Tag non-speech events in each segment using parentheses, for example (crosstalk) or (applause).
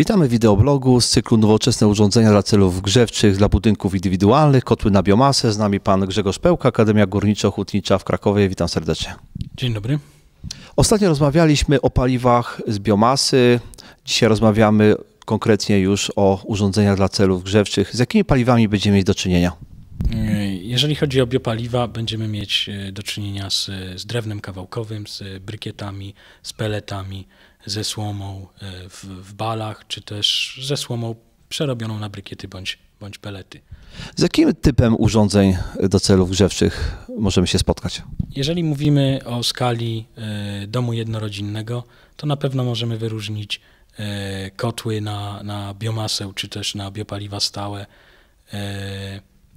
Witamy w wideoblogu z cyklu Nowoczesne urządzenia dla celów grzewczych dla budynków indywidualnych, kotły na biomasę. Z nami pan Grzegorz Pełka, Akademia Górniczo-Hutnicza w Krakowie. Witam serdecznie. Dzień dobry. Ostatnio rozmawialiśmy o paliwach z biomasy. Dzisiaj rozmawiamy konkretnie już o urządzeniach dla celów grzewczych. Z jakimi paliwami będziemy mieć do czynienia? Nie jeżeli chodzi o biopaliwa, będziemy mieć e, do czynienia z, z drewnem kawałkowym, z brykietami, z peletami, ze słomą e, w, w balach, czy też ze słomą przerobioną na brykiety bądź, bądź pelety. Z jakim typem urządzeń do celów grzewczych możemy się spotkać? Jeżeli mówimy o skali e, domu jednorodzinnego, to na pewno możemy wyróżnić kotły na, na biomasę czy też na biopaliwa stałe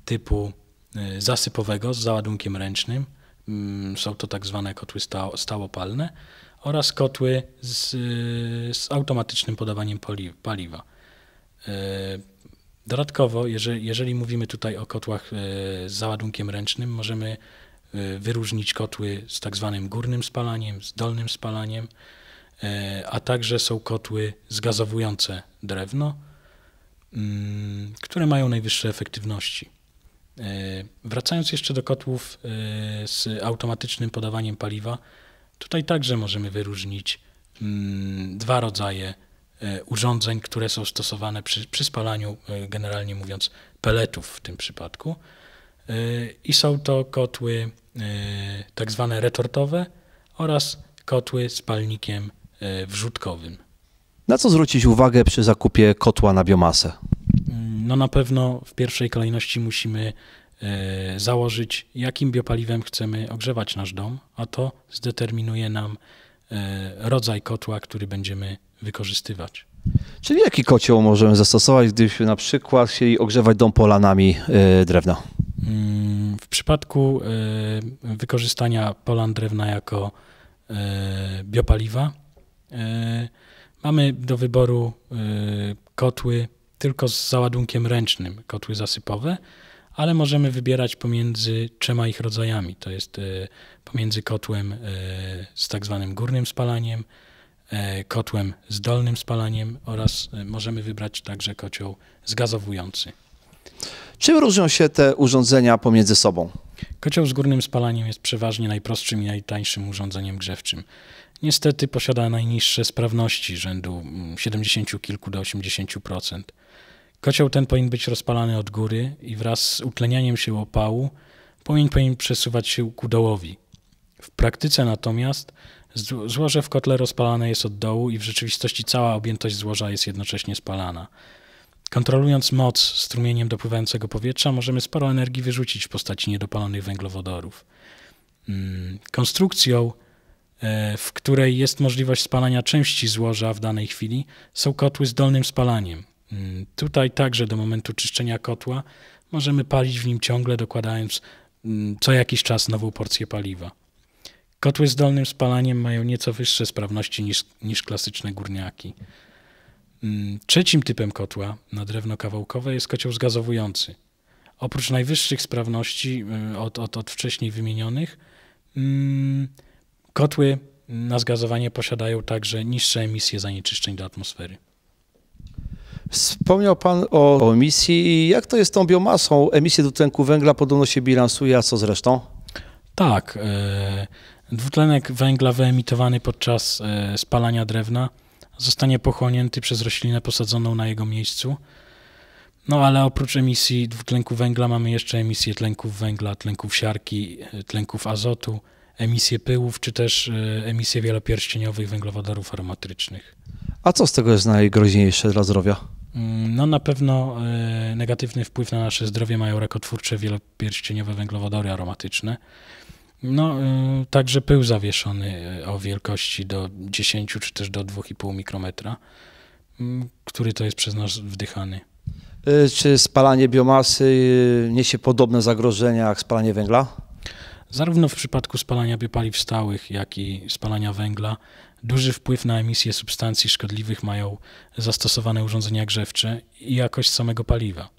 typu Y, zasypowego z załadunkiem ręcznym. Mm, są to tak zwane kotły stałopalne oraz kotły z, y, z automatycznym podawaniem paliwa. Y, dodatkowo, jeżeli, jeżeli, mówimy tutaj o kotłach z załadunkiem ręcznym, możemy wyróżnić kotły z tak zwanym górnym spalaniem, z dolnym spalaniem, a także są kotły zgazowujące drewno, mm, które mają najwyższe efektywności. E, wracając jeszcze do kotłów e, z automatycznym podawaniem paliwa, tutaj także możemy wyróżnić mm, dwa rodzaje e, urządzeń, które są stosowane przy, przy spalaniu, generalnie mówiąc, peletów w tym przypadku. I są to kotły tak zwane retortowe oraz kotły z palnikiem wrzutkowym. Na co zwrócić uwagę przy zakupie kotła na biomasę? No na pewno w pierwszej kolejności musimy e, założyć, jakim biopaliwem chcemy ogrzewać nasz dom, a to zdeterminuje nam e, rodzaj kotła, który będziemy wykorzystywać. Czyli jaki kocioł możemy zastosować, gdybyśmy na przykład chcieli ogrzewać dom polanami e, drewna? Mm, w przypadku wykorzystania polan drewna jako biopaliwa mamy do wyboru kotły tylko z załadunkiem ręcznym kotły zasypowe, ale możemy wybierać pomiędzy trzema ich rodzajami. To jest e, pomiędzy kotłem e, z tak zwanym górnym spalaniem, e, kotłem z dolnym spalaniem oraz możemy wybrać także kocioł zgazowujący. Czym różnią się te urządzenia pomiędzy sobą? Kocioł z górnym spalaniem jest przeważnie najprostszym i najtańszym urządzeniem grzewczym. Niestety posiada najniższe sprawności rzędu 70 mm, kilku do 80%. Kocioł ten powinien być rozpalany od góry i wraz z utlenianiem się opału powinien przesuwać się ku dołowi. W praktyce natomiast złoże w kotle rozpalane jest od dołu i w rzeczywistości cała objętość złoża jest jednocześnie spalana. Kontrolując moc strumieniem dopływającego powietrza, możemy sporo energii wyrzucić w postaci niedopalonych węglowodorów. Mm, konstrukcją, e, w której jest możliwość spalania części złoża w danej chwili, są kotły z dolnym spalaniem. Mm, tutaj także do momentu czyszczenia kotła możemy palić w nim ciągle, dokładając mm, co jakiś czas nową porcję paliwa. Kotły z dolnym spalaniem mają nieco wyższe sprawności niż, niż klasyczne górniaki. Mm, trzecim typem kotła na drewno kawałkowe jest kocioł zgazowujący. Oprócz najwyższych sprawności y, od, od, od wcześniej wymienionych, mm, kotły na zgazowanie posiadają także niższe emisje zanieczyszczeń do atmosfery. Wspomniał Pan o, o emisji. Jak to jest z tą biomasą? Emisje dwutlenku węgla podobno się bilansuje, a co zresztą? Tak. E, dwutlenek węgla wyemitowany podczas e, spalania drewna zostanie pochłonięty przez roślinę posadzoną na jego miejscu. No ale oprócz emisji dwutlenku węgla mamy jeszcze emisję tlenków węgla, tlenków siarki, e, tlenków azotu, emisję pyłów, czy też e, emisję wielopierścieniowych węglowodorów aromatycznych. A co z tego jest najgroźniejsze dla zdrowia? Mm, no na pewno e, negatywny wpływ na nasze zdrowie mają rakotwórcze wielopierścieniowe węglowodory aromatyczne. No, y, także pył zawieszony y, o wielkości do 10 czy też do 2,5 mikrometra, mm, który to jest przez nas wdychany. Y, czy spalanie biomasy niesie podobne zagrożenia jak spalanie węgla? Zarówno w przypadku spalania biopaliw stałych, jak i spalania węgla, duży wpływ na emisję substancji szkodliwych mają zastosowane urządzenia grzewcze i jakość samego paliwa.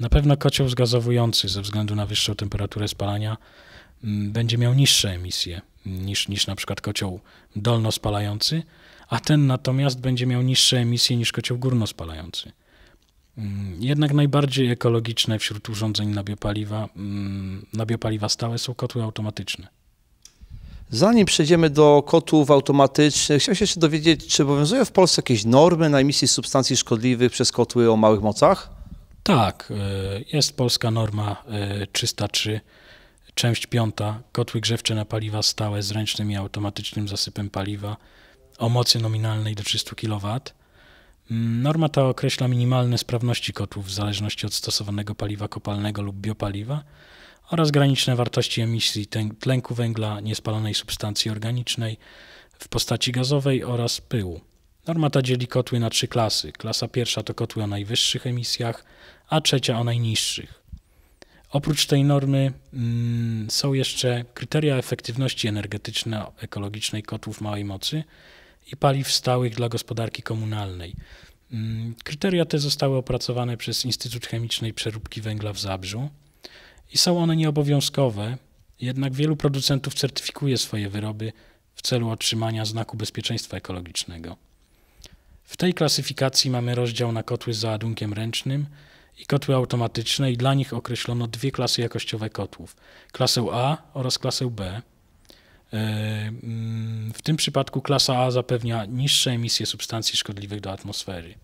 Na pewno kocioł zgazowujący ze względu na wyższą temperaturę spalania Mm, będzie miał niższe emisje mm, niż, niż na przykład kocioł dolnospalający, a ten natomiast będzie miał niższe emisje niż kocioł górnospalający. Mm, jednak najbardziej ekologiczne wśród urządzeń na biopaliwa, na biopaliwa stałe są kotły automatyczne. Zanim przejdziemy do kotłów automatycznych, chciałbym się jeszcze dowiedzieć, czy obowiązują w Polsce jakieś normy na emisję substancji szkodliwych przez kotły o małych mocach? Tak, e, jest polska norma 303 e, Część piąta. Kotły grzewcze na paliwa stałe z ręcznym i automatycznym zasypem paliwa o mocy nominalnej do 300 kW. Mm, Norma ta określa minimalne sprawności kotłów w zależności od stosowanego paliwa kopalnego lub biopaliwa oraz graniczne wartości emisji tlenku węgla, niespalonej substancji organicznej w postaci gazowej oraz pyłu. Norma ta dzieli kotły na trzy klasy. Klasa pierwsza to kotły o najwyższych emisjach, a trzecia o najniższych. Oprócz tej normy mm, są jeszcze kryteria efektywności energetyczno-ekologicznej kotłów małej mocy i paliw stałych dla gospodarki komunalnej. Mm, kryteria te zostały opracowane przez Instytut Chemicznej Przeróbki Węgla w Zabrzu i są one nieobowiązkowe, jednak wielu producentów certyfikuje swoje wyroby w celu otrzymania znaku bezpieczeństwa ekologicznego. W tej klasyfikacji mamy rozdział na kotły z załadunkiem ręcznym, i kotły automatyczne i dla nich określono dwie klasy jakościowe kotłów, klasę A oraz klasę B. E, mm, w tym przypadku klasa A zapewnia niższe emisje substancji szkodliwych do atmosfery.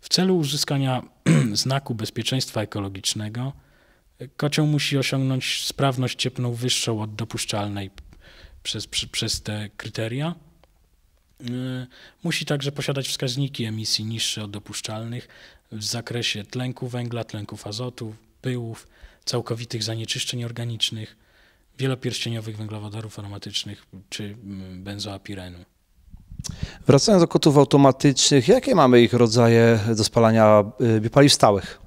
W celu uzyskania (clears throat) znaku bezpieczeństwa ekologicznego e, kocioł musi osiągnąć sprawność cieplną wyższą od dopuszczalnej przez, przez te kryteria. Y, musi także posiadać wskaźniki emisji niższe od dopuszczalnych w zakresie tlenku węgla, tlenków azotu, pyłów, całkowitych zanieczyszczeń organicznych, wielopierścieniowych węglowodorów aromatycznych czy mm, benzoapirenu. Wracając do kotów automatycznych, jakie mamy ich rodzaje do spalania y, biopaliw stałych?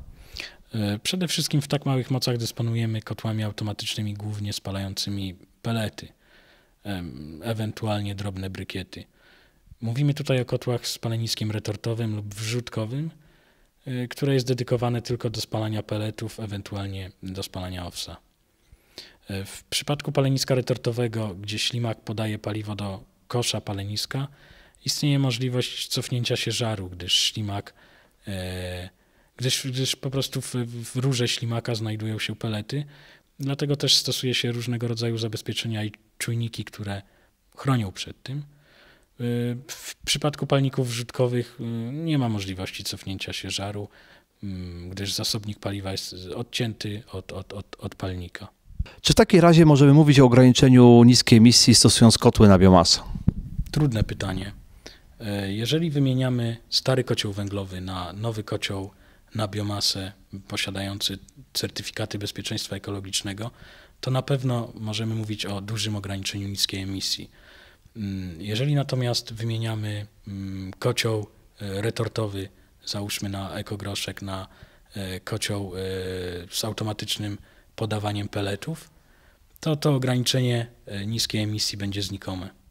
Y, przede wszystkim w tak małych mocach dysponujemy kotłami automatycznymi, głównie spalającymi pelety, ewentualnie drobne brykiety. Mówimy tutaj o kotłach z paleniskiem retortowym lub wrzutkowym, y, które jest dedykowane tylko do spalania peletów, ewentualnie do spalania owsa. Y, w przypadku paleniska retortowego, gdzie ślimak podaje paliwo do kosza paleniska, istnieje możliwość cofnięcia się żaru, gdyż ślimak, y, gdyż, gdyż po prostu w, w rurze ślimaka znajdują się pelety. Dlatego też stosuje się różnego rodzaju zabezpieczenia i czujniki, które chronią przed tym. Y, w przypadku palników wrzutkowych y, nie ma możliwości cofnięcia się żaru, mm, gdyż zasobnik paliwa jest odcięty od, od, od, od palnika. Czy w takim razie możemy mówić o ograniczeniu niskiej emisji stosując kotły na biomasę? Trudne pytanie. E, jeżeli wymieniamy stary kocioł węglowy na nowy kocioł na biomasę posiadający certyfikaty bezpieczeństwa ekologicznego, to na pewno możemy mówić o dużym ograniczeniu niskiej emisji. Mm, jeżeli natomiast wymieniamy mm, kocioł e, retortowy, załóżmy na ekogroszek, na e, kocioł e, z automatycznym podawaniem peletów, to to ograniczenie niskiej emisji będzie znikome.